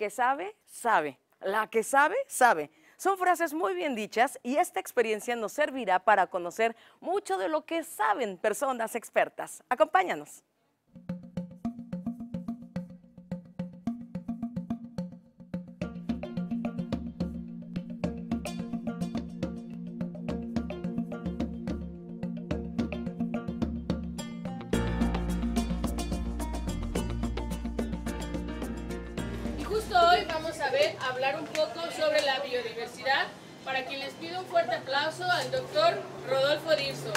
que sabe, sabe. La que sabe, sabe. Son frases muy bien dichas y esta experiencia nos servirá para conocer mucho de lo que saben personas expertas. Acompáñanos. hablar un poco sobre la biodiversidad, para quien les pido un fuerte aplauso al doctor Rodolfo Dirzo.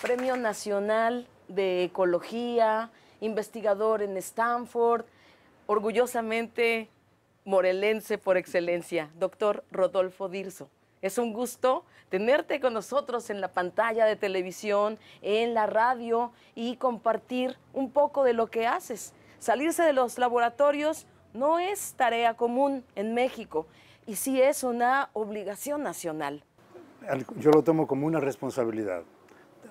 Premio Nacional de Ecología, investigador en Stanford, orgullosamente morelense por excelencia, doctor Rodolfo Dirso Es un gusto tenerte con nosotros en la pantalla de televisión, en la radio y compartir un poco de lo que haces. Salirse de los laboratorios no es tarea común en México y sí es una obligación nacional. Yo lo tomo como una responsabilidad.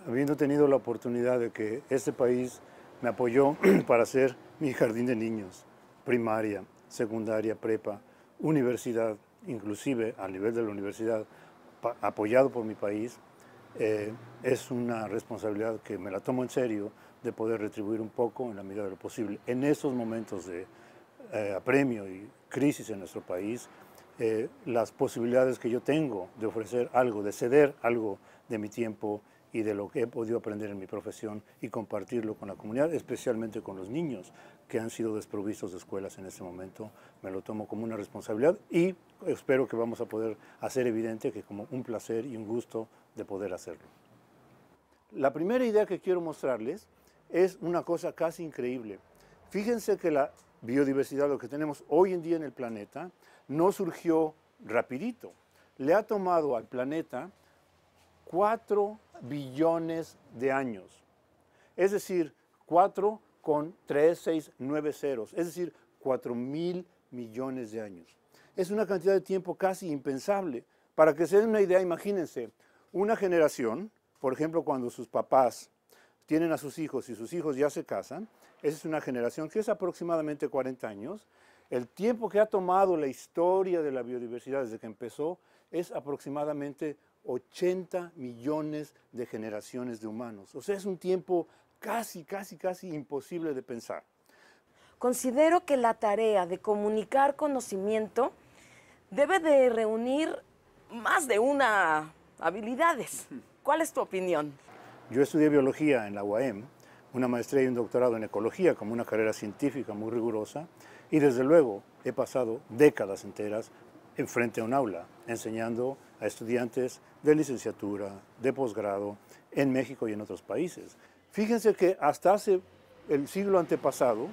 Habiendo tenido la oportunidad de que este país me apoyó para hacer mi jardín de niños, primaria, secundaria, prepa, universidad, inclusive a nivel de la universidad, apoyado por mi país, eh, es una responsabilidad que me la tomo en serio de poder retribuir un poco en la medida de lo posible. En esos momentos de eh, apremio y crisis en nuestro país, eh, las posibilidades que yo tengo de ofrecer algo, de ceder algo de mi tiempo y de lo que he podido aprender en mi profesión y compartirlo con la comunidad, especialmente con los niños que han sido desprovistos de escuelas en este momento. Me lo tomo como una responsabilidad y espero que vamos a poder hacer evidente que como un placer y un gusto de poder hacerlo. La primera idea que quiero mostrarles es una cosa casi increíble. Fíjense que la biodiversidad, lo que tenemos hoy en día en el planeta, no surgió rapidito. Le ha tomado al planeta 4 billones de años. Es decir, 4 con 3, 6, 9 ceros. Es decir, 4 mil millones de años. Es una cantidad de tiempo casi impensable. Para que se den una idea, imagínense, una generación, por ejemplo, cuando sus papás tienen a sus hijos y sus hijos ya se casan, esa es una generación que es aproximadamente 40 años, el tiempo que ha tomado la historia de la biodiversidad desde que empezó es aproximadamente 80 millones de generaciones de humanos. O sea, es un tiempo casi, casi, casi imposible de pensar. Considero que la tarea de comunicar conocimiento debe de reunir más de una habilidades. ¿Cuál es tu opinión? Yo estudié biología en la UAM, una maestría y un doctorado en ecología como una carrera científica muy rigurosa y desde luego he pasado décadas enteras enfrente a un aula enseñando a estudiantes de licenciatura, de posgrado en México y en otros países. Fíjense que hasta hace el siglo antepasado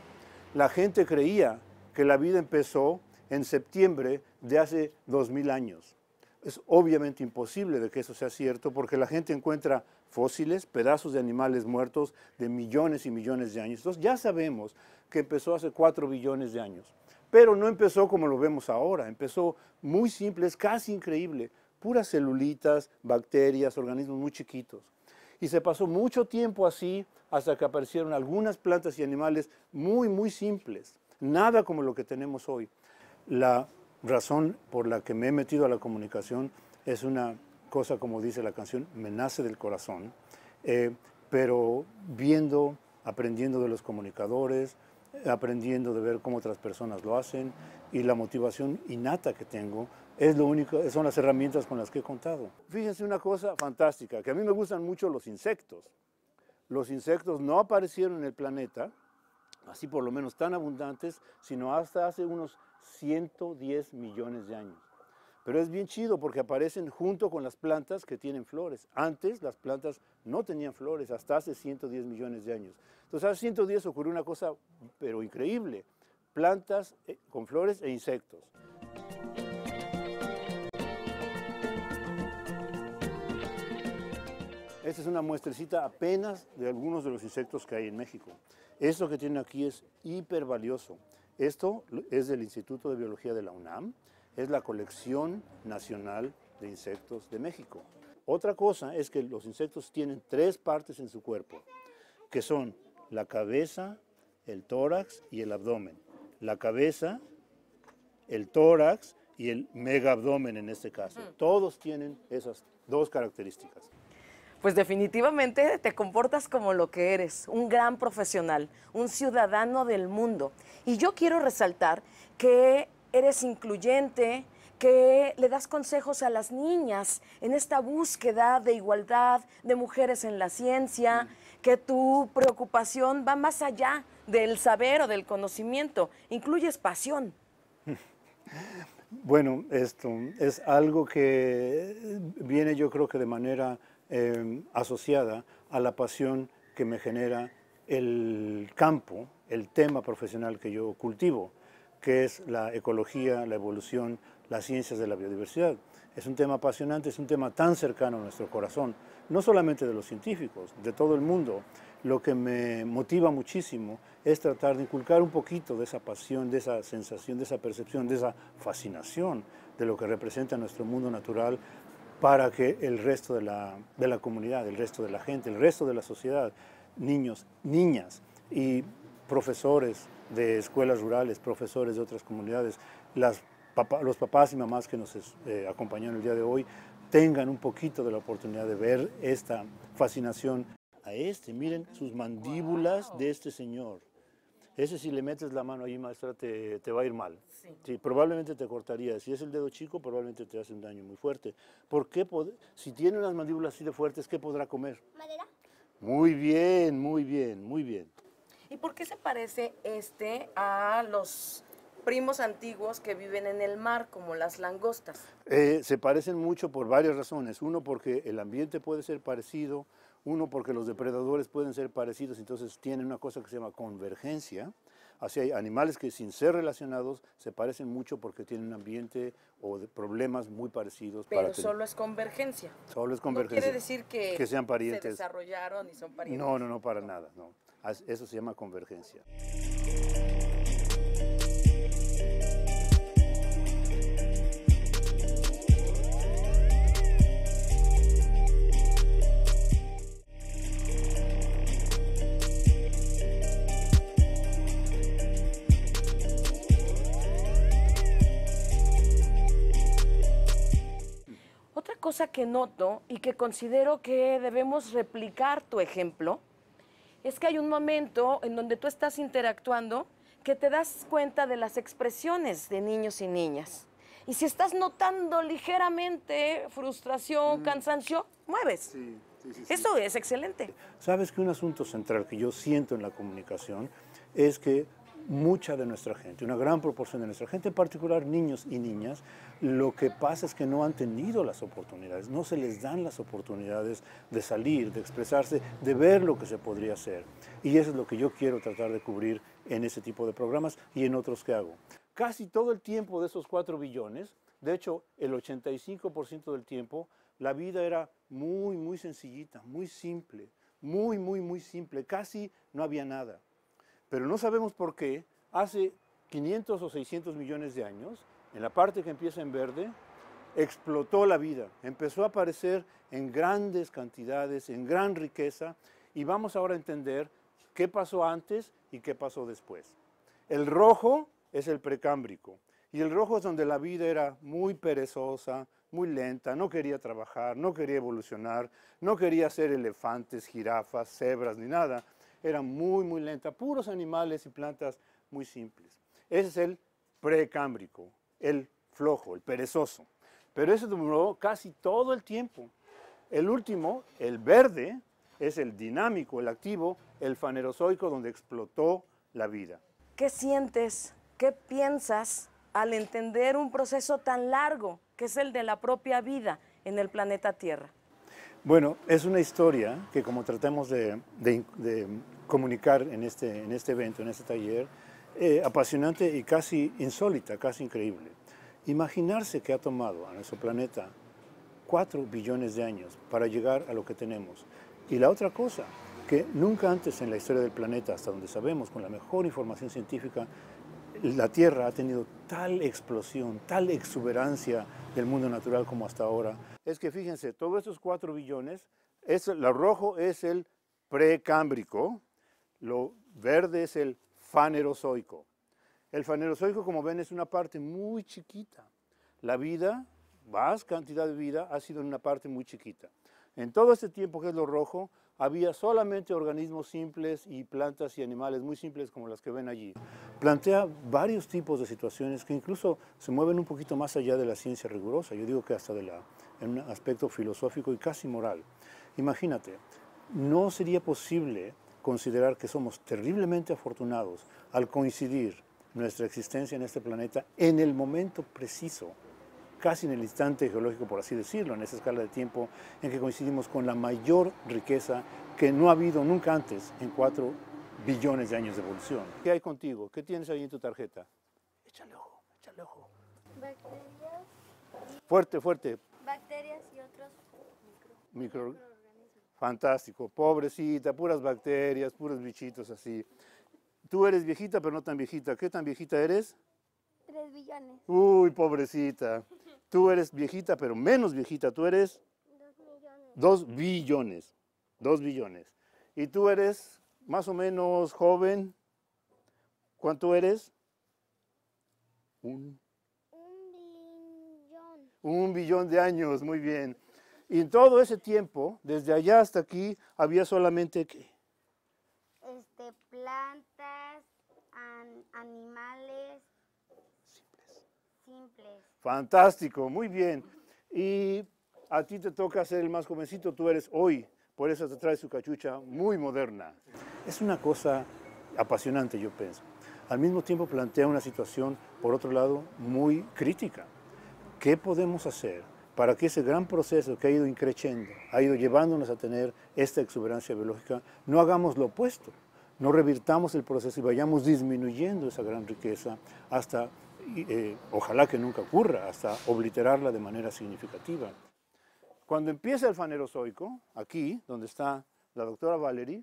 la gente creía que la vida empezó en septiembre de hace dos 2000 años. Es obviamente imposible de que eso sea cierto porque la gente encuentra fósiles, pedazos de animales muertos de millones y millones de años. Entonces ya sabemos que empezó hace 4 billones de años, pero no empezó como lo vemos ahora, empezó muy simple, es casi increíble, puras celulitas, bacterias, organismos muy chiquitos. Y se pasó mucho tiempo así hasta que aparecieron algunas plantas y animales muy, muy simples, nada como lo que tenemos hoy. La razón por la que me he metido a la comunicación es una cosa, como dice la canción, me nace del corazón, eh, pero viendo, aprendiendo de los comunicadores, aprendiendo de ver cómo otras personas lo hacen y la motivación innata que tengo es lo único, son las herramientas con las que he contado. Fíjense una cosa fantástica, que a mí me gustan mucho los insectos. Los insectos no aparecieron en el planeta, así por lo menos tan abundantes, sino hasta hace unos 110 millones de años. Pero es bien chido porque aparecen junto con las plantas que tienen flores. Antes las plantas no tenían flores hasta hace 110 millones de años. Entonces hace 110 ocurrió una cosa pero increíble. Plantas eh, con flores e insectos. Esta es una muestrecita apenas de algunos de los insectos que hay en México. Esto que tienen aquí es hiper valioso. Esto es del Instituto de Biología de la UNAM, es la colección nacional de insectos de México. Otra cosa es que los insectos tienen tres partes en su cuerpo, que son la cabeza, el tórax y el abdomen. La cabeza, el tórax y el megabdomen en este caso. Todos tienen esas dos características. Pues definitivamente te comportas como lo que eres, un gran profesional, un ciudadano del mundo. Y yo quiero resaltar que eres incluyente, que le das consejos a las niñas en esta búsqueda de igualdad de mujeres en la ciencia, mm. que tu preocupación va más allá del saber o del conocimiento, incluyes pasión. Bueno, esto es algo que viene yo creo que de manera Em, asociada a la pasión que me genera el campo, el tema profesional que yo cultivo, que es la ecología, la evolución, las ciencias de la biodiversidad. Es un tema apasionante, es un tema tan cercano a nuestro corazón, no solamente de los científicos, de todo el mundo. Lo que me motiva muchísimo es tratar de inculcar un poquito de esa pasión, de esa sensación, de esa percepción, de esa fascinación de lo que representa nuestro mundo natural para que el resto de la, comunidad, el resto de la gente, el resto de la sociedad, niños, niñas y profesores de escuelas rurales, profesores de otras comunidades, los papás y mamás que nos acompañaron eh, acompañan el día de hoy, tengan un poquito de la oportunidad de ver esta fascinación. A este, miren sus mandíbulas de este señor. Ese si le metes la mano ahí, maestra, te, te va a ir mal. Sí. probablemente te cortaría. Si es el dedo chico, probablemente te hace un daño muy fuerte. ¿Por qué? Si tiene unas mandíbulas así de fuertes, ¿qué podrá comer? Madera. Muy bien, muy bien, muy bien. ¿Y por qué se parece este a los primos antiguos que viven en el mar, como las langostas? Eh, se parecen mucho por varias razones. Uno, porque el ambiente puede ser parecido, uno, porque los depredadores pueden ser parecidos, entonces tienen una cosa que se llama convergencia. Así hay animales que sin ser relacionados se parecen mucho porque tienen un ambiente o problemas muy parecidos. Pero solo es convergencia. Solo es convergencia. No quiere decir que, sean parientes. se desarrollaron y son parientes. No, no, no, para nada. Eso se llama convergencia. que noto y que considero que debemos replicar tu ejemplo es que hay un momento en donde tú estás interactuando que te das cuenta de las expresiones de niños y niñas. Y si estás notando ligeramente frustración, mm. cansancio, mueves. Eso es excelente. Sabes que un asunto central que yo siento en la comunicación es que mucha de nuestra gente, una gran proporción de nuestra gente, en particular niños y niñas, lo que pasa es que no han tenido las oportunidades, no se les dan las oportunidades de salir, de expresarse, de ver lo que se podría hacer. Y eso es lo que yo quiero tratar de cubrir en ese tipo de programas y en otros que hago. Casi todo el tiempo de esos cuatro billones, de hecho el 85% del tiempo, la vida era muy, muy sencillita, muy simple, muy, muy, muy simple, casi no había nada pero no sabemos por qué, hace 500 o 600 millones de años, en la parte que empieza en verde, explotó la vida, empezó a aparecer en grandes cantidades, en gran riqueza, y vamos ahora a entender qué pasó antes y qué pasó después. El rojo es el precámbrico, y el rojo es donde la vida era muy perezosa, muy lenta, no quería trabajar, no quería evolucionar, no quería ser elefantes, jirafas, cebras, ni nada era muy, muy lenta, puros animales y plantas muy simples. Ese es el precámbrico, el flojo, el perezoso. Pero eso duró casi todo el tiempo. El último, el verde, es el dinámico, el activo, el fanerozoico, donde explotó la vida. ¿Qué sientes, qué piensas al entender un proceso tan largo que es el de la propia vida en el planeta Tierra? Bueno, es una historia que como tratamos de, comunicar este, en este, evento, en este taller, eh, apasionante y casi insólita, casi increíble. Imaginarse que ha tomado a nuestro planeta cuatro billones de años para llegar a lo que tenemos. Y la otra cosa, que nunca antes en la historia del planeta, hasta donde sabemos, con la mejor información científica, la Tierra ha tenido tal explosión, tal exuberancia del mundo natural como hasta ahora. Es que fíjense, todos estos cuatro billones, es, lo rojo es el precámbrico, lo verde es el fanerozoico. El fanerozoico, como ven, es una parte muy chiquita. La vida, más cantidad de vida, ha sido en una parte muy chiquita. En todo este tiempo que es lo rojo, había solamente organismos simples y plantas y animales muy simples como las que ven allí plantea varios tipos de situaciones que incluso se mueven un poquito más allá de la ciencia rigurosa, yo digo que hasta de la, en un aspecto filosófico y casi moral. Imagínate, no sería posible considerar que somos terriblemente afortunados al coincidir nuestra existencia en este planeta en el momento preciso, casi en el instante geológico, por así decirlo, en esa escala de tiempo en que coincidimos con la mayor riqueza que no ha habido nunca antes en cuatro billones de años de evolución. ¿Qué hay contigo? ¿Qué tienes ahí en tu tarjeta? Échale ojo, échale ojo. Bacterias. Fuerte, fuerte. Bacterias y otros micro... microorganismos. Fantástico, pobrecita, puras bacterias, puros bichitos así. Tú eres viejita, pero no tan viejita. ¿Qué tan viejita eres? Tres billones. Uy, pobrecita. Tú eres viejita, pero menos viejita. Tú eres... Dos Dos billones. Dos billones. Y tú eres más o menos joven. ¿Cuánto eres? Un. Un billón. Un billón de años, muy bien. Y en todo ese tiempo, desde allá hasta aquí, había solamente qué? Este, plantas, animales. Simples. Simples. Fantástico, muy bien. Y a ti te toca ser el más jovencito, tú eres hoy. Por eso te trae su cachucha muy moderna. Es una cosa apasionante, yo pienso. Al mismo tiempo plantea una situación, por otro lado, muy crítica. ¿Qué podemos hacer para que ese gran proceso que ha ido increciendo, ha ido llevándonos a tener esta exuberancia biológica, no hagamos lo opuesto, no revirtamos el proceso y vayamos disminuyendo esa gran riqueza hasta, eh, ojalá que nunca ocurra, hasta obliterarla de manera significativa? Cuando empieza el fanerozoico, aquí, donde está la doctora Valerie,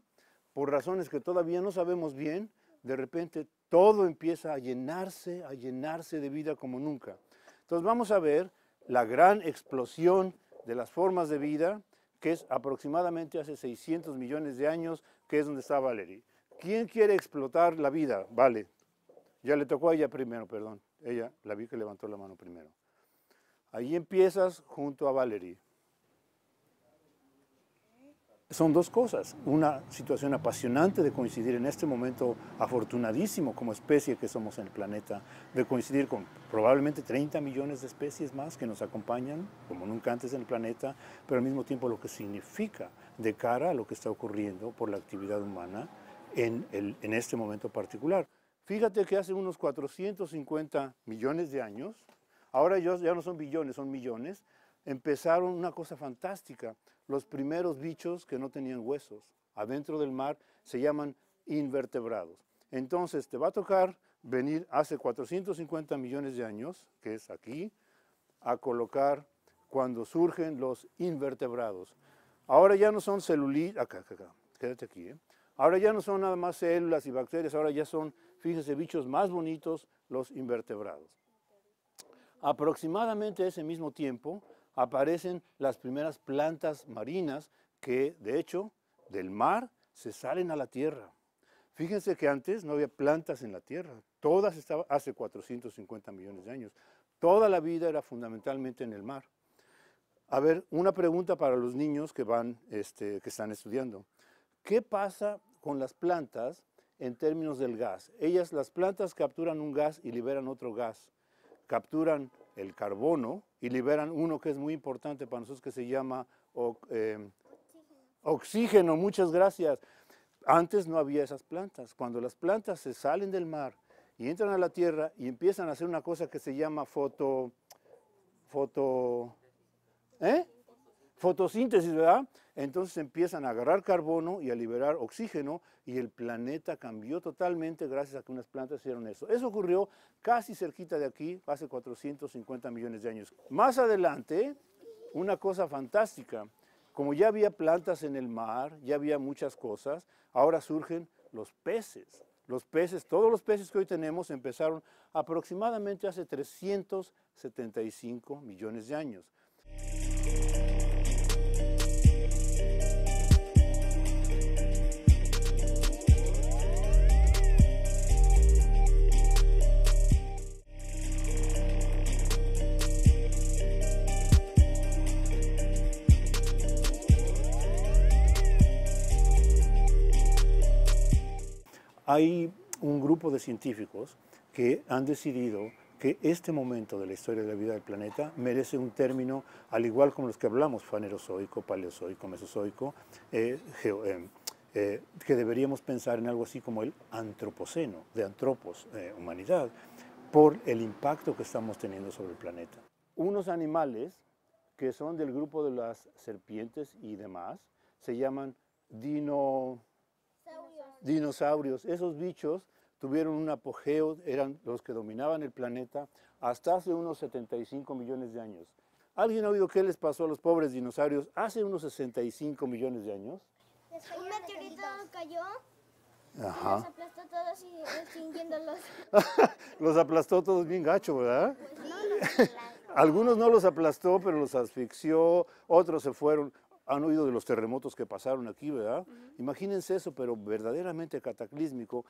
por razones que todavía no sabemos bien, de repente todo empieza a llenarse, a llenarse de vida como nunca. Entonces vamos a ver la gran explosión de las formas de vida, que es aproximadamente hace 600 millones de años, que es donde está Valerie. ¿Quién quiere explotar la vida? Vale, ya le tocó a ella primero, perdón. Ella, la vi que levantó la mano primero. Ahí empiezas junto a Valerie son dos cosas. Una situación apasionante de coincidir en este momento afortunadísimo como especie que somos en el planeta, de coincidir con probablemente 30 millones de especies más que nos acompañan como nunca antes en el planeta, pero al mismo tiempo lo que significa de cara a lo que está ocurriendo por la actividad humana en, este momento particular. Fíjate que hace unos 450 millones de años, ahora ya no son billones, son millones, empezaron una cosa fantástica, los primeros bichos que no tenían huesos, adentro del mar, se llaman invertebrados. Entonces te va a tocar venir hace 450 millones de años, que es aquí, a colocar cuando surgen los invertebrados. Ahora ya no son celulitas, acá, acá, acá, quédate aquí, ¿eh? Ahora ya no son nada más células y bacterias, ahora ya son, fíjese, bichos más bonitos, los invertebrados. Aproximadamente ese mismo tiempo, aparecen las primeras plantas marinas que, de hecho, del mar se salen a la tierra. Fíjense que antes no había plantas en la tierra, todas estaban hace 450 millones de años. Toda la vida era fundamentalmente en el mar. A ver, una pregunta para los niños que, van, este, que están estudiando. ¿Qué pasa con las plantas en términos del gas? Ellas, las plantas capturan un gas y liberan otro gas. Capturan el carbono y liberan uno que es muy importante para nosotros que se llama em, oxígeno. Muchas gracias. Antes no había esas plantas. Cuando las plantas se salen del mar y entran a la tierra y empiezan a hacer una cosa que se llama foto, foto, ¿eh? fotosíntesis, ¿verdad? Entonces empiezan a agarrar carbono y a liberar oxígeno y el planeta cambió totalmente gracias a que unas plantas hicieron eso. Eso ocurrió casi cerquita de aquí, hace 450 millones de años. Más adelante, una cosa fantástica, como ya había plantas en el mar, ya había muchas cosas, ahora surgen los peces. Los peces, todos los peces que hoy tenemos empezaron aproximadamente hace 375 millones de años. Hay un grupo de científicos que han decidido que este momento de la historia de la vida del planeta merece un término, al igual como los que hablamos, fanerozoico, paleozoico, mesozoico, eh, eh, eh, que deberíamos pensar en algo así como el antropoceno, de antropos, humanidad, por el impacto que estamos teniendo sobre el planeta. Unos animales que son del grupo de las serpientes y demás, se llaman dino dinosaurios, esos bichos tuvieron un apogeo, eran los que dominaban el planeta hasta hace unos 75 millones de años. ¿Alguien ha oído qué les pasó a los pobres dinosaurios hace unos 65 millones de años? Un meteorito cayó. Ajá. Y los aplastó todos y extinguiéndolos. los aplastó todos bien gacho, ¿verdad? Pues Algunos no los aplastó, pero los asfixió, otros se fueron han oído de los terremotos que pasaron aquí, ¿verdad? Imagínense eso, pero verdaderamente cataclísmico.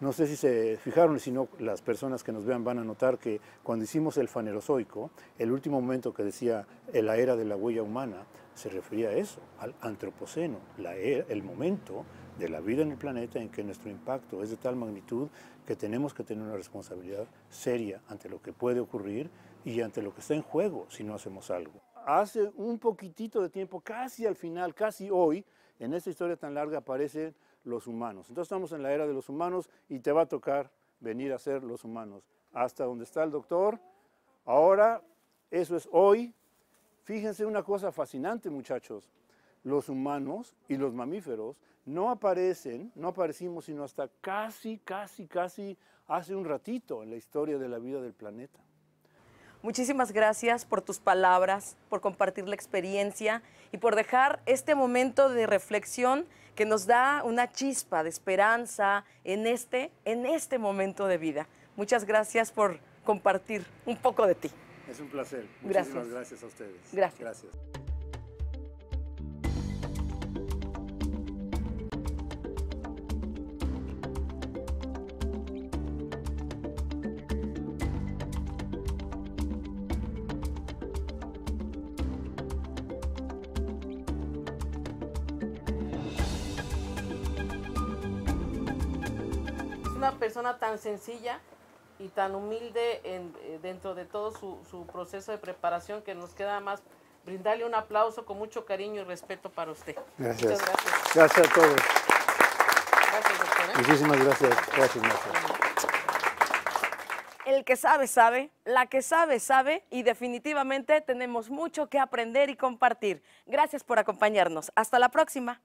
No sé si se fijaron, si no, las personas que nos vean van a notar que cuando hicimos el fanerozoico, el último momento que decía la era de la huella humana, se refería a eso, al antropoceno, la era, el momento de la vida en el planeta en que nuestro impacto es de tal magnitud que tenemos que tener una responsabilidad seria ante lo que puede ocurrir y ante lo que está en juego si no hacemos algo hace un poquitito de tiempo, casi al final, casi hoy, en esta historia tan larga aparecen los humanos. Entonces estamos en la era de los humanos y te va a tocar venir a ser los humanos. Hasta donde está el doctor, ahora, eso es hoy. Fíjense una cosa fascinante, muchachos. Los humanos y los mamíferos no aparecen, no aparecimos sino hasta casi, casi, casi hace un ratito en la historia de la vida del planeta. Muchísimas gracias por tus palabras, por compartir la experiencia y por dejar este momento de reflexión que nos da una chispa de esperanza en este, en este momento de vida. Muchas gracias por compartir un poco de ti. Es un placer. Muchísimas gracias, gracias a ustedes. gracias. una persona tan sencilla y tan humilde en, eh, dentro de todo su, su, proceso de preparación que nos queda más brindarle un aplauso con mucho cariño y respeto para usted. Gracias. Muchas gracias. Gracias a todos. Gracias, doctor. Muchísimas gracias. Gracias, gracias. El que sabe, sabe. La que sabe, sabe. Y definitivamente tenemos mucho que aprender y compartir. Gracias por acompañarnos. Hasta la próxima.